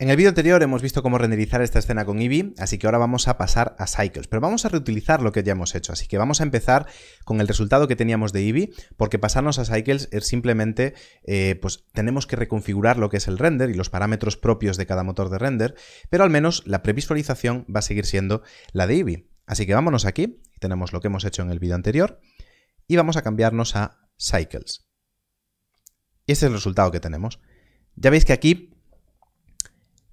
En el vídeo anterior hemos visto cómo renderizar esta escena con Eevee, así que ahora vamos a pasar a Cycles, pero vamos a reutilizar lo que ya hemos hecho, así que vamos a empezar con el resultado que teníamos de Eevee, porque pasarnos a Cycles es simplemente, eh, pues tenemos que reconfigurar lo que es el render y los parámetros propios de cada motor de render, pero al menos la previsualización va a seguir siendo la de Eevee. Así que vámonos aquí, tenemos lo que hemos hecho en el vídeo anterior, y vamos a cambiarnos a Cycles. Y este es el resultado que tenemos. Ya veis que aquí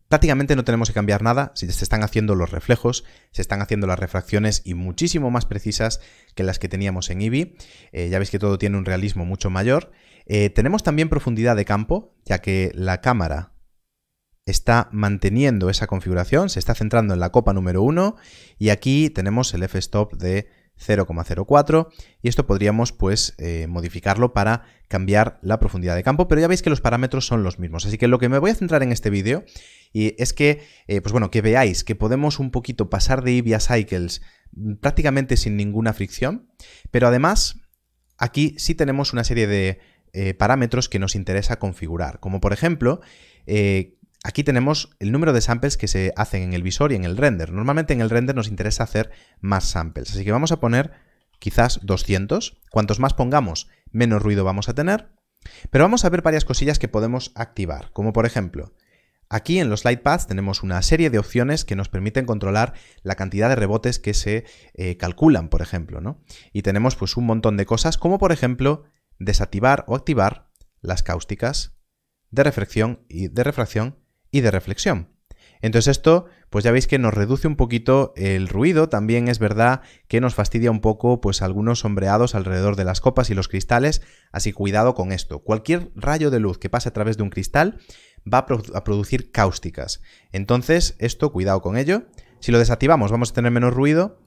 Prácticamente no tenemos que cambiar nada si se están haciendo los reflejos, se están haciendo las refracciones y muchísimo más precisas que las que teníamos en Eevee. Eh, ya veis que todo tiene un realismo mucho mayor. Eh, tenemos también profundidad de campo, ya que la cámara está manteniendo esa configuración, se está centrando en la copa número 1 y aquí tenemos el f-stop de 0,04 y esto podríamos pues eh, modificarlo para cambiar la profundidad de campo, pero ya veis que los parámetros son los mismos, así que lo que me voy a centrar en este vídeo y es que, eh, pues bueno, que veáis que podemos un poquito pasar de Ibia Cycles mm, prácticamente sin ninguna fricción, pero además aquí sí tenemos una serie de eh, parámetros que nos interesa configurar, como por ejemplo Aquí tenemos el número de samples que se hacen en el visor y en el render. Normalmente en el render nos interesa hacer más samples, así que vamos a poner quizás 200. Cuantos más pongamos, menos ruido vamos a tener. Pero vamos a ver varias cosillas que podemos activar, como por ejemplo, aquí en los light paths tenemos una serie de opciones que nos permiten controlar la cantidad de rebotes que se eh, calculan, por ejemplo, Y tenemos pues un montón de cosas, como por ejemplo, desactivar o activar las cáusticas de refracción y de refracción y de reflexión. Entonces esto, pues ya veis que nos reduce un poquito el ruido, también es verdad que nos fastidia un poco pues algunos sombreados alrededor de las copas y los cristales, así cuidado con esto. Cualquier rayo de luz que pase a través de un cristal va a, producir cáusticas. Entonces, esto cuidado con ello. Si lo desactivamos vamos a tener menos ruido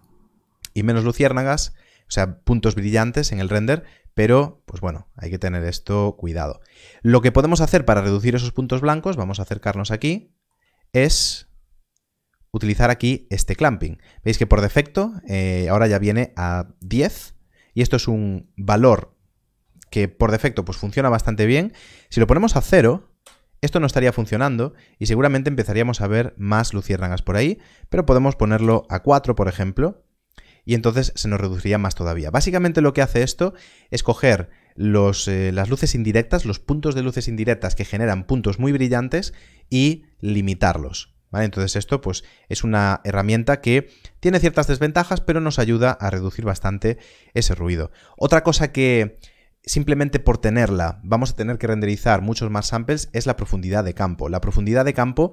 y menos luciérnagas, o sea, puntos brillantes en el render, pero pues bueno, hay que tener esto cuidado. Lo que podemos hacer para reducir esos puntos blancos, vamos a acercarnos aquí, es utilizar aquí este clamping. Veis que por defecto eh, ahora ya viene a 10 y esto es un valor que por defecto pues funciona bastante bien. Si lo ponemos a 0, esto no estaría funcionando y seguramente empezaríamos a ver más luciérnagas por ahí, pero podemos ponerlo a 4, por ejemplo, y entonces se nos reduciría más todavía. Básicamente lo que hace esto es coger los, eh, las luces indirectas, los puntos de luces indirectas que generan puntos muy brillantes y limitarlos. ¿Vale? Entonces esto pues, es una herramienta que tiene ciertas desventajas, pero nos ayuda a reducir bastante ese ruido. Otra cosa que simplemente por tenerla vamos a tener que renderizar muchos más samples es la profundidad de campo. La profundidad de campo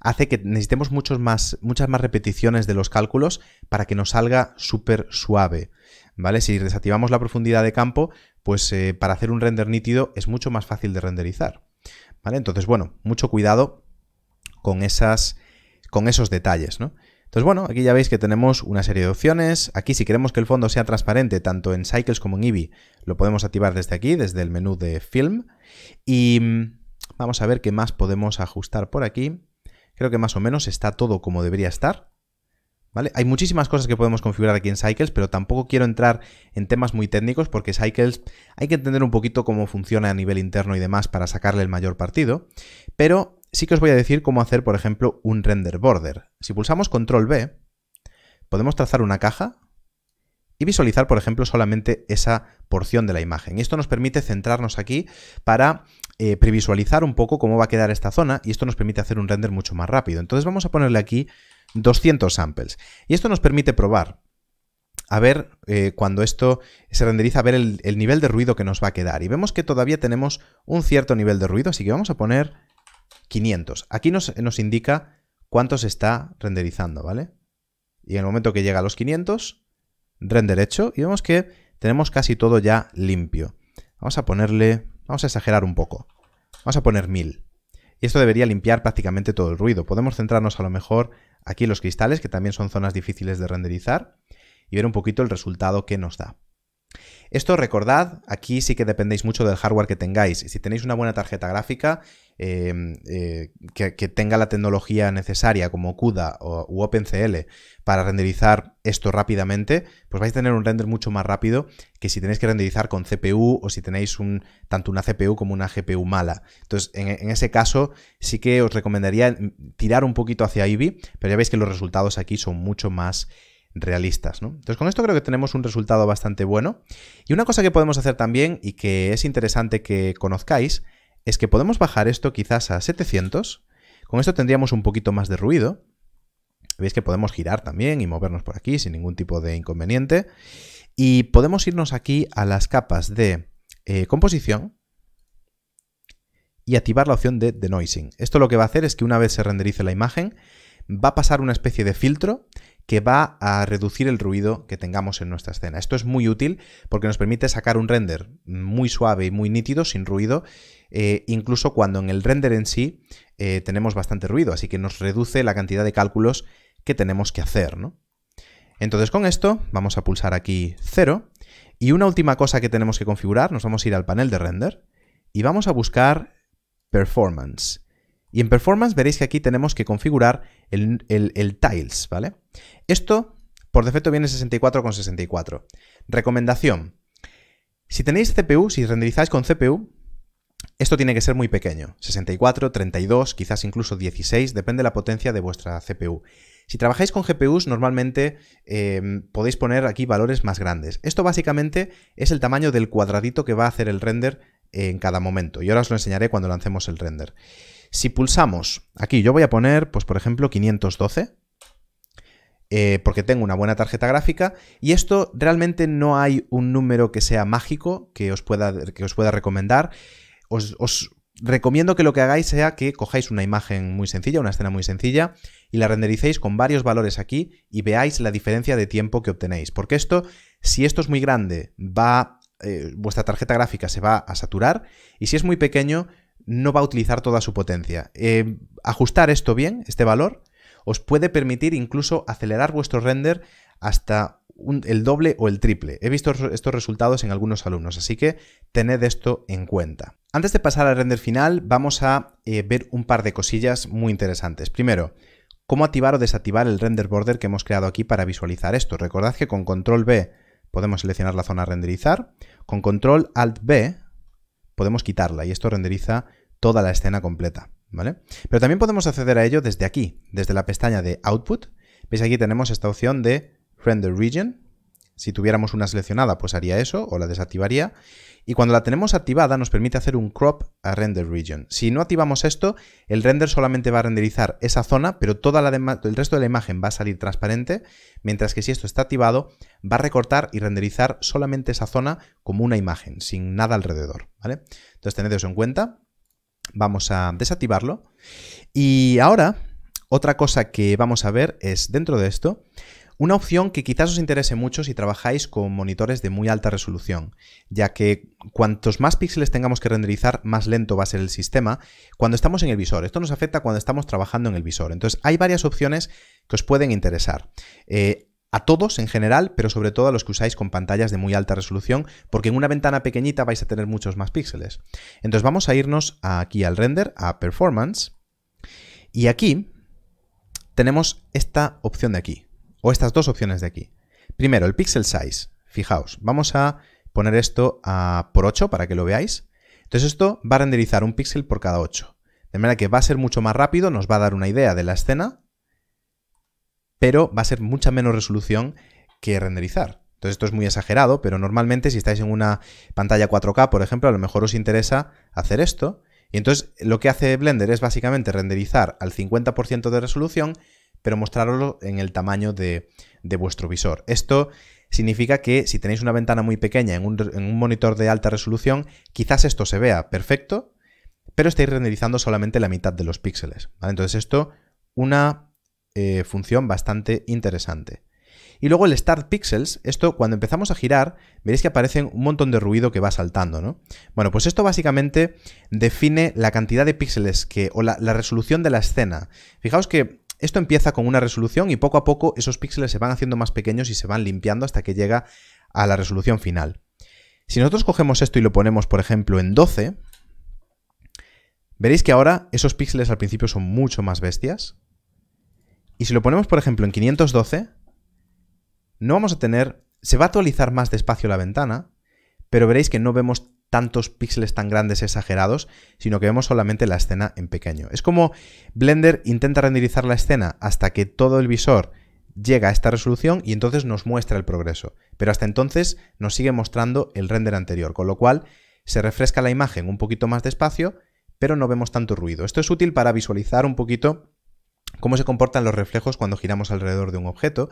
hace que necesitemos muchos más, muchas más repeticiones de los cálculos para que nos salga súper suave. ¿Vale? Si desactivamos la profundidad de campo, pues eh, para hacer un render nítido es mucho más fácil de renderizar. ¿Vale? Entonces, bueno, mucho cuidado con, esas, con esos detalles, ¿no? Entonces, bueno, aquí ya veis que tenemos una serie de opciones. Aquí, si queremos que el fondo sea transparente, tanto en Cycles como en Eevee, lo podemos activar desde aquí, desde el menú de Film. Y mm, vamos a ver qué más podemos ajustar por aquí. Creo que más o menos está todo como debería estar. ¿Vale? Hay muchísimas cosas que podemos configurar aquí en Cycles, pero tampoco quiero entrar en temas muy técnicos porque Cycles hay que entender un poquito cómo funciona a nivel interno y demás para sacarle el mayor partido. Pero sí que os voy a decir cómo hacer, por ejemplo, un render border. Si pulsamos control B, podemos trazar una caja y visualizar, por ejemplo, solamente esa porción de la imagen. Y esto nos permite centrarnos aquí para eh, previsualizar un poco cómo va a quedar esta zona y esto nos permite hacer un render mucho más rápido. Entonces vamos a ponerle aquí 200 samples y esto nos permite probar a ver eh, cuando esto se renderiza, a ver el, nivel de ruido que nos va a quedar. Y vemos que todavía tenemos un cierto nivel de ruido, así que vamos a poner 500. Aquí nos, nos indica cuánto se está renderizando, ¿vale? Y en el momento que llega a los 500, render hecho y vemos que tenemos casi todo ya limpio. Vamos a ponerle Vamos a exagerar un poco. Vamos a poner 1000. Y esto debería limpiar prácticamente todo el ruido. Podemos centrarnos a lo mejor aquí en los cristales, que también son zonas difíciles de renderizar, y ver un poquito el resultado que nos da. Esto recordad, aquí sí que dependéis mucho del hardware que tengáis. Si tenéis una buena tarjeta gráfica em, eh, que, tenga la tecnología necesaria como CUDA o, u OpenCL para renderizar esto rápidamente, pues vais a tener un render mucho más rápido que si tenéis que renderizar con CPU o si tenéis un, tanto una CPU como una GPU mala. Entonces, en, ese caso sí que os recomendaría tirar un poquito hacia Ivy, pero ya veis que los resultados aquí son mucho más realistas. ¿no? Entonces con esto creo que tenemos un resultado bastante bueno. Y una cosa que podemos hacer también y que es interesante que conozcáis es que podemos bajar esto quizás a 700. Con esto tendríamos un poquito más de ruido. Veis que podemos girar también y movernos por aquí sin ningún tipo de inconveniente. Y podemos irnos aquí a las capas de eh, composición y activar la opción de denoising. Esto lo que va a hacer es que una vez se renderice la imagen, va a pasar una especie de filtro que va a reducir el ruido que tengamos en nuestra escena. Esto es muy útil porque nos permite sacar un render muy suave y muy nítido, sin ruido, eh, incluso cuando en el render en sí eh, tenemos bastante ruido, así que nos reduce la cantidad de cálculos que tenemos que hacer. ¿no? Entonces con esto vamos a pulsar aquí 0 y una última cosa que tenemos que configurar, nos vamos a ir al panel de render y vamos a buscar Performance. Y en Performance veréis que aquí tenemos que configurar el, Tiles, ¿vale? Esto por defecto viene 64 con 64. Recomendación. Si tenéis CPU, si renderizáis con CPU, esto tiene que ser muy pequeño. 64, 32, quizás incluso 16, depende de la potencia de vuestra CPU. Si trabajáis con GPUs, normalmente eh, podéis poner aquí valores más grandes. Esto básicamente es el tamaño del cuadradito que va a hacer el render en cada momento. Y ahora os lo enseñaré cuando lancemos el render. Si pulsamos, aquí yo voy a poner, pues por ejemplo, 512, eh, porque tengo una buena tarjeta gráfica, y esto realmente no hay un número que sea mágico que os pueda, que os pueda recomendar. Os, recomiendo que lo que hagáis sea que cojáis una imagen muy sencilla, una escena muy sencilla, y la rendericéis con varios valores aquí y veáis la diferencia de tiempo que obtenéis. Porque esto, si esto es muy grande, va eh, vuestra tarjeta gráfica se va a saturar y si es muy pequeño no va a utilizar toda su potencia. Eh, ajustar esto bien, este valor, os puede permitir incluso acelerar vuestro render hasta el doble o el triple. He visto estos resultados en algunos alumnos, así que tened esto en cuenta. Antes de pasar al render final, vamos a eh, ver un par de cosillas muy interesantes. Primero, cómo activar o desactivar el render border que hemos creado aquí para visualizar esto. Recordad que con control B podemos seleccionar la zona a renderizar, con control alt B podemos quitarla y esto renderiza toda la escena completa, ¿vale? Pero también podemos acceder a ello desde aquí, desde la pestaña de Output. Veis aquí tenemos esta opción de Render Region. Si tuviéramos una seleccionada, pues haría eso o la desactivaría. Y cuando la tenemos activada nos permite hacer un crop a render region. Si no activamos esto, el render solamente va a renderizar esa zona, pero toda el resto de la imagen va a salir transparente, mientras que si esto está activado, va a recortar y renderizar solamente esa zona como una imagen, sin nada alrededor. ¿vale? Entonces tened eso en cuenta. Vamos a desactivarlo. Y ahora, otra cosa que vamos a ver es, dentro de esto, una opción que quizás os interese mucho si trabajáis con monitores de muy alta resolución, ya que cuantos más píxeles tengamos que renderizar, más lento va a ser el sistema cuando estamos en el visor. Esto nos afecta cuando estamos trabajando en el visor. Entonces, hay varias opciones que os pueden interesar. Eh, a todos en general, pero sobre todo a los que usáis con pantallas de muy alta resolución, porque en una ventana pequeñita vais a tener muchos más píxeles. Entonces vamos a irnos aquí al render, a Performance, y aquí tenemos esta opción de aquí, o estas dos opciones de aquí. Primero, el pixel size. Fijaos, vamos a poner esto a por 8 para que lo veáis. Entonces esto va a renderizar un píxel por cada 8. De manera que va a ser mucho más rápido, nos va a dar una idea de la escena pero va a ser mucha menos resolución que renderizar. Entonces esto es muy exagerado, pero normalmente si estáis en una pantalla 4K, por ejemplo, a lo mejor os interesa hacer esto. Y entonces lo que hace Blender es básicamente renderizar al 50% de resolución, pero mostrarlo en el tamaño de, vuestro visor. Esto significa que si tenéis una ventana muy pequeña en un, monitor de alta resolución, quizás esto se vea perfecto, pero estáis renderizando solamente la mitad de los píxeles. Entonces esto, una eh, función bastante interesante. Y luego el Start Pixels, esto cuando empezamos a girar, veréis que aparecen un montón de ruido que va saltando, ¿no? Bueno, pues esto básicamente define la cantidad de píxeles que, o la, la resolución de la escena. Fijaos que esto empieza con una resolución y poco a poco esos píxeles se van haciendo más pequeños y se van limpiando hasta que llega a la resolución final. Si nosotros cogemos esto y lo ponemos, por ejemplo, en 12, veréis que ahora esos píxeles al principio son mucho más bestias, y si lo ponemos, por ejemplo, en 512, no vamos a tener... Se va a actualizar más despacio la ventana, pero veréis que no vemos tantos píxeles tan grandes exagerados, sino que vemos solamente la escena en pequeño. Es como Blender intenta renderizar la escena hasta que todo el visor llega a esta resolución y entonces nos muestra el progreso. Pero hasta entonces nos sigue mostrando el render anterior, con lo cual se refresca la imagen un poquito más despacio, pero no vemos tanto ruido. Esto es útil para visualizar un poquito cómo se comportan los reflejos cuando giramos alrededor de un objeto,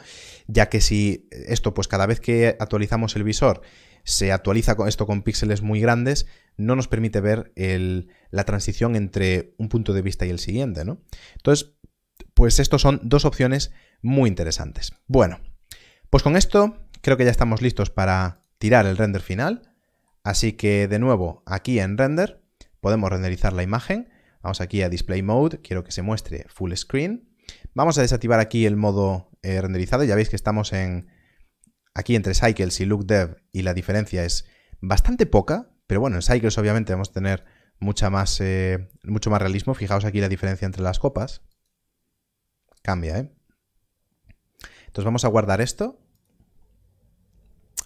ya que si esto, pues cada vez que actualizamos el visor, se actualiza con esto con píxeles muy grandes, no nos permite ver la transición entre un punto de vista y el siguiente, ¿no? Entonces, pues estos son dos opciones muy interesantes. Bueno, pues con esto creo que ya estamos listos para tirar el render final. Así que de nuevo aquí en render podemos renderizar la imagen Vamos aquí a Display Mode, quiero que se muestre Full Screen. Vamos a desactivar aquí el modo eh, renderizado, ya veis que estamos en aquí entre Cycles y Look Dev y la diferencia es bastante poca, pero bueno, en Cycles obviamente vamos a tener mucha más, eh, mucho más realismo. Fijaos aquí la diferencia entre las copas. Cambia, ¿eh? Entonces vamos a guardar esto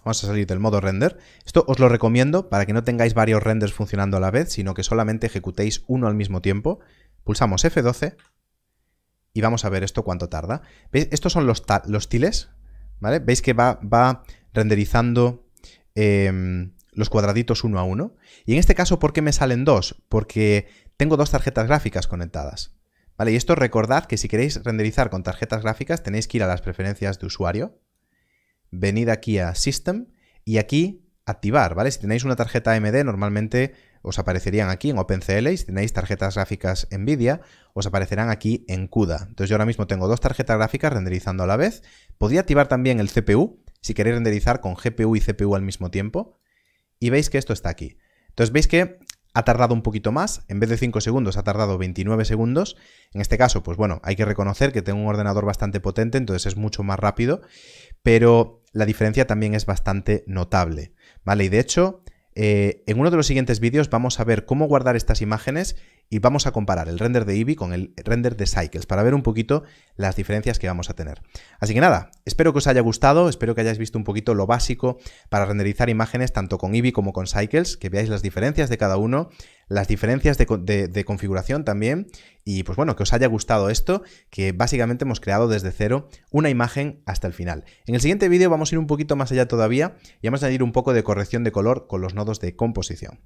Vamos a salir del modo render. Esto os lo recomiendo para que no tengáis varios renders funcionando a la vez, sino que solamente ejecutéis uno al mismo tiempo. Pulsamos F12 y vamos a ver esto cuánto tarda. Estos son los, los tiles, ¿vale? Veis que va, va renderizando em, los cuadraditos uno a uno. Y en este caso, ¿por qué me salen dos? Porque tengo dos tarjetas gráficas conectadas. ¿Vale? Y esto recordad que si queréis renderizar con tarjetas gráficas tenéis que ir a las preferencias de usuario venid aquí a System y aquí activar, ¿vale? Si tenéis una tarjeta AMD, normalmente os aparecerían aquí en OpenCL y si tenéis tarjetas gráficas NVIDIA, os aparecerán aquí en CUDA. Entonces yo ahora mismo tengo dos tarjetas gráficas renderizando a la vez. Podría activar también el CPU, si queréis renderizar con GPU y CPU al mismo tiempo. Y veis que esto está aquí. Entonces veis que ha tardado un poquito más, en vez de 5 segundos ha tardado 29 segundos. En este caso, pues bueno, hay que reconocer que tengo un ordenador bastante potente, entonces es mucho más rápido. Pero la diferencia también es bastante notable, ¿vale? Y de hecho, eh, en uno de los siguientes vídeos vamos a ver cómo guardar estas imágenes y vamos a comparar el render de Eevee con el render de Cycles para ver un poquito las diferencias que vamos a tener. Así que nada, espero que os haya gustado, espero que hayáis visto un poquito lo básico para renderizar imágenes tanto con Eevee como con Cycles, que veáis las diferencias de cada uno, las diferencias de, configuración también y pues bueno, que os haya gustado esto, que básicamente hemos creado desde cero una imagen hasta el final. En el siguiente vídeo vamos a ir un poquito más allá todavía y vamos a añadir un poco de corrección de color con los nodos de composición.